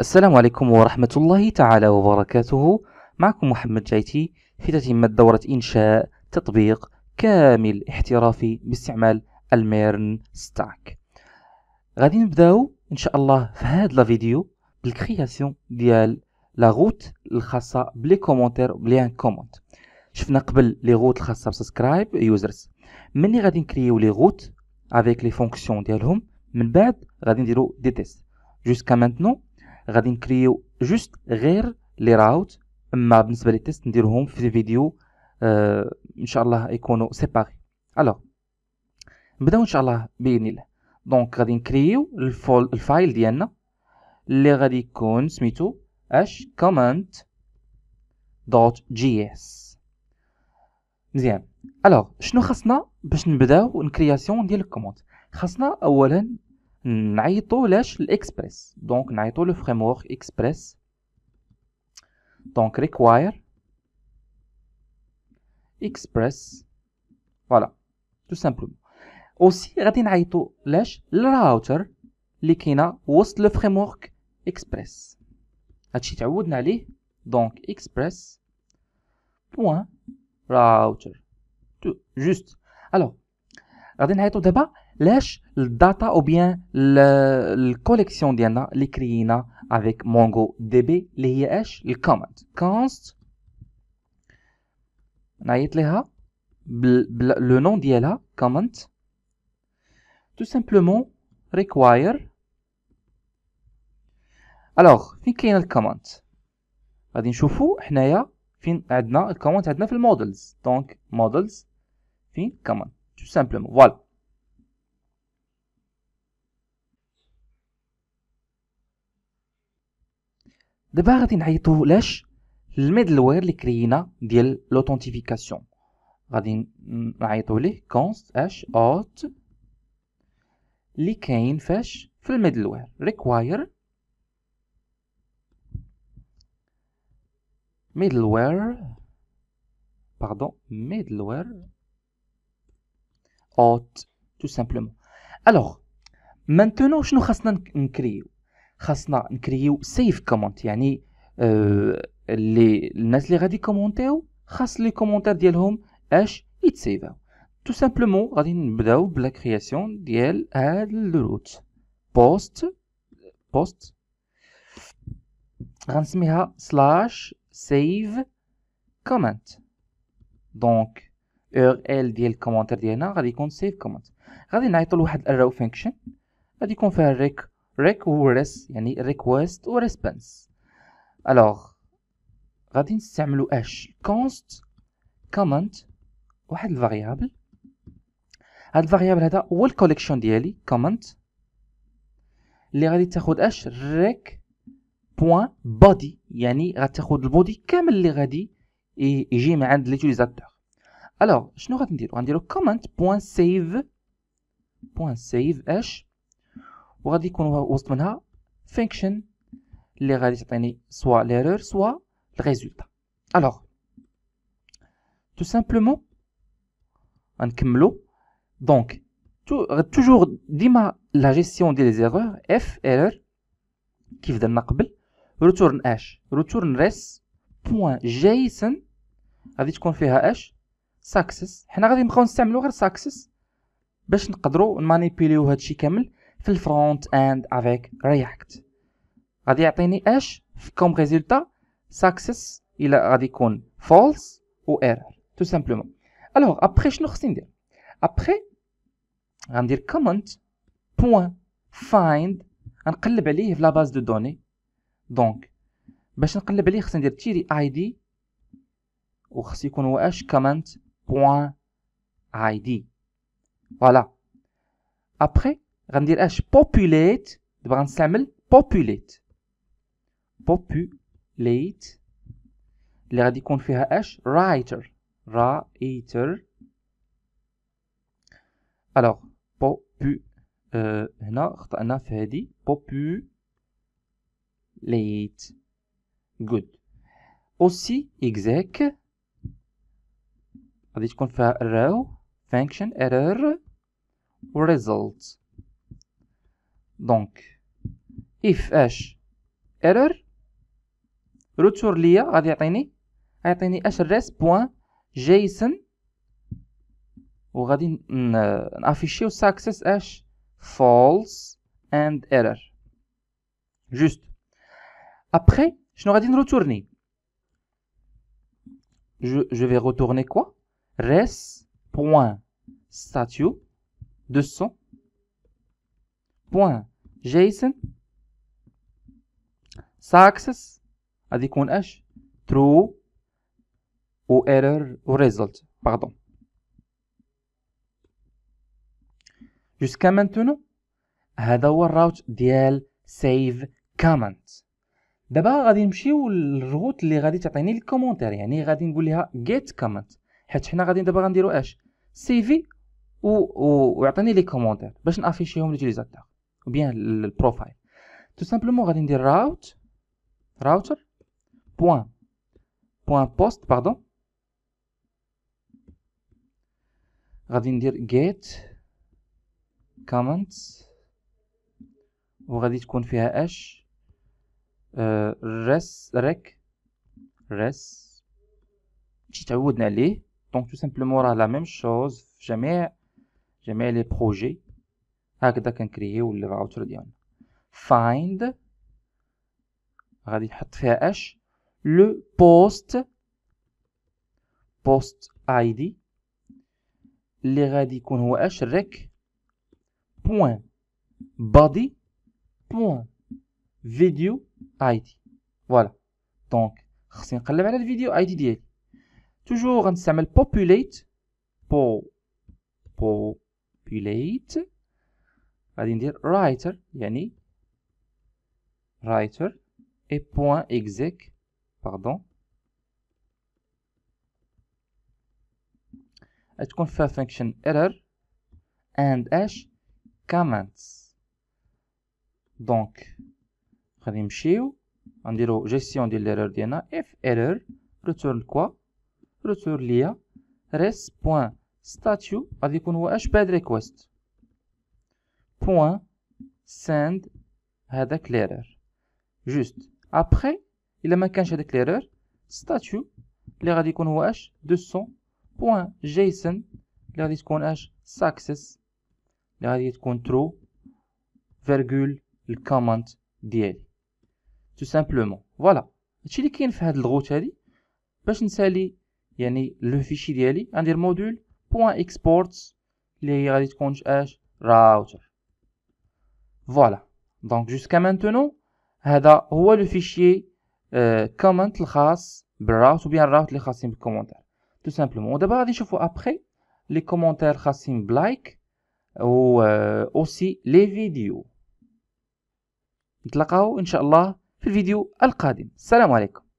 السلام عليكم ورحمة الله تعالى وبركاته معكم محمد جايتي في تتمة دورة إنشاء تطبيق كامل احترافي باستعمال الميرن ستاك غادي نبداو إن شاء الله في هاد لا فيديو بالكرياسيون ديال لا غوت الخاصة بلي كومونتير بلي ان كومونت شفنا قبل لي غوت الخاصة بسبسكرايب يوزرز مني غادي نكريو لي غوت افيك لي فونكسيون ديالهم من بعد غادي نديرو دي تيست جوسكا مانتنون غادي نكريو جوست غير لي راوت اما بالنسبه لي تيست نديرهم في فيديو آه ان شاء الله يكونوا سيباري الوغ نبداو ان شاء الله باذن الله دونك غادي نكريو الفول الفايل ديالنا اللي غادي يكون سميتو اش كومنت دوت جي اس مزيان الوغ شنو خاصنا باش نبداو الكرياسيون ديال الكومنت خاصنا اولا نعيطو لاش الاكسبريس دونك نعيطو لو فريم ورك اكسبريس دونك ريكواير اكسبريس فوالا تو سامبلومون اوسي غادي نعيطو لاش الراوتر اللي كاينه وسط لو فريم ورك اكسبريس هادشي تعودنا عليه دونك اكسبريس بوان راوتر تو جوست الوغ غادي نعيطو دابا لاش الداتا او بيان الكوليكسيون ديالنا اللي كريينا افيك مونغو دي بي اللي هي اش الكوماند كونست نعيط ليها لو نون ديالها كوماند تو سامبلومون ريكواير الوغ فين كاين الكوماند غادي نشوفو حنايا فين عندنا الكوماند عندنا في المودلز دونك مودلز فين كوماند تو سامبلومون فوالا دابا غادي نعيطو لاش وير اللي كرينا ديال لوثنتيفيكاسيون غادي نعيطو ليه كونست اش اوت اللي كاين فاش في وير ريكواير ميدل وير باردون وير اوت تو سامبلومون الوغ مانتونو شنو خاصنا نكريو خاصنا نكريو سيف كومنت يعني آه، اللي الناس اللي غادي كومونتيو خاص لي كومونتير ديالهم اش يتسيفاو تو سامبلومون غادي نبداو بلا كرياسيون ديال هاد الروت بوست بوست غنسميها سلاش سيف كومنت دونك اور ال ديال الكومونتير ديالنا غادي يكون سيف كومنت غادي نعيطو لواحد الرو فانكشن غادي يكون فيها الريك ريكورس يعني ريكويست و ريسبونس الوغ غادي نستعملوا اش كونست كومنت واحد الفاريابل هاد الفاريابل هذا هو الكوليكشن ديالي كومنت اللي غادي تاخد اش ريك بوان بودي يعني غتاخد البودي كامل اللي غادي يجي من عند ليتيزاتور الوغ شنو غادي نديرو غنديرو كومنت بوان سيف بوان سيف اش وغادي يكون وسط منها فانكشن اللي غادي تعطيني سوا ليرور سوا الريزولتا الوغ تو سامبلومون غنكملو دونك توجور ديما لا جيستيون ديال لي زيرور اف ايرور كيف درنا قبل ريتورن اش ريتورن ريس بوان جيسون غادي تكون فيها اش ساكسس حنا غادي نبقاو نستعملو غير ساكسس باش نقدرو نمانيبيليو هادشي كامل في الفرونت اند افيك رياكت غادي يعطيني اش كوم ريزولتا ساكسس الى غادي يكون فولس و ايرور تو سامبلومون الوغ ابخي شنو خصني ندير ابخي غندير كومنت بوان فايند غنقلب عليه في لا باز دو دوني دونك باش نقلب عليه خصني ندير تيري اي دي وخص يكون هو اش كومنت بوان اي دي فوالا ابخي غندير اش populate دابا غنستعمل populate populate اللي غادي يكون فيها اش writer writer الوغ popu أه هنا خطأنا في هذه populate good aussi exec غادي تكون فيها row function error result Donc if h erreur retourner à la ligne à la ligne h ou je euh, vais afficher success h false and error juste après je vais retourner je vais retourner quoi « 200 .json success غادي يكون اش true و error و result pardon jusqu'à maintenant هذا هو الراوت ديال save comment دابا غادي نمشيو للروت اللي غادي تعطيني الكومونتير يعني غادي نقول لها get comment حيت حنا غادي دابا غنديرو اش سيفي و ويعطيني لي كومونتير باش نافيشيهم ليوتيليزاتور ou bien le profile. Tout simplement, on va dire route, router, point, point post, pardon. On va dire get, comments, on va dire qu'on fait h, euh, res, rec, res, donc tout simplement, on la même chose, jamais, jamais les projets. هكذا كنكرييو الراوتر ديالنا فايند غادي نحط فيها اش لو بوست بوست اي دي اللي غادي يكون هو اش ريك بوين بادي بوين فيديو اي دي فوالا دونك خصني نقلب على الفيديو اي دي ديالي توجور غنستعمل بوبوليت بو بوبوليت غادي ندير رايتر يعني رايتر اي بوان اكزيك باردون تكون فيها فانكشن ايرور اند اش كامنتس دونك غادي نمشيو غنديرو جيستيون ديال ليرور ديالنا اف ايرور ريتور كوا ريتور ليا ريس بوان ستاتيو غادي يكون هو اش باد ريكويست point send هذاك ليرور جوست ابخي الا ما كانش هذاك ليرور ستاتيو اللي غادي يكون هو اش 200 بوان اللي غادي تكون اش ساكسس اللي غادي تكون ترو فيرغول الكومنت ديالي تو سامبلومون فوالا هادشي اللي كاين في هاد الغوت هادي باش نسالي يعني لو فيشي ديالي غندير موديول بوان اللي هي غادي تكون اش راوتر Voilà. Donc jusqu'à maintenant, هذا هو le fichier euh, comment الخاص بالراوت ou bien الراوت اللي خاصين بالكومنتار. Tout simplement. ودابا غادي نشوفو après les commentaires خاصين بلايك و euh, aussi les vidéos. نتلاقاو ان شاء الله في الفيديو القادم. السلام عليكم.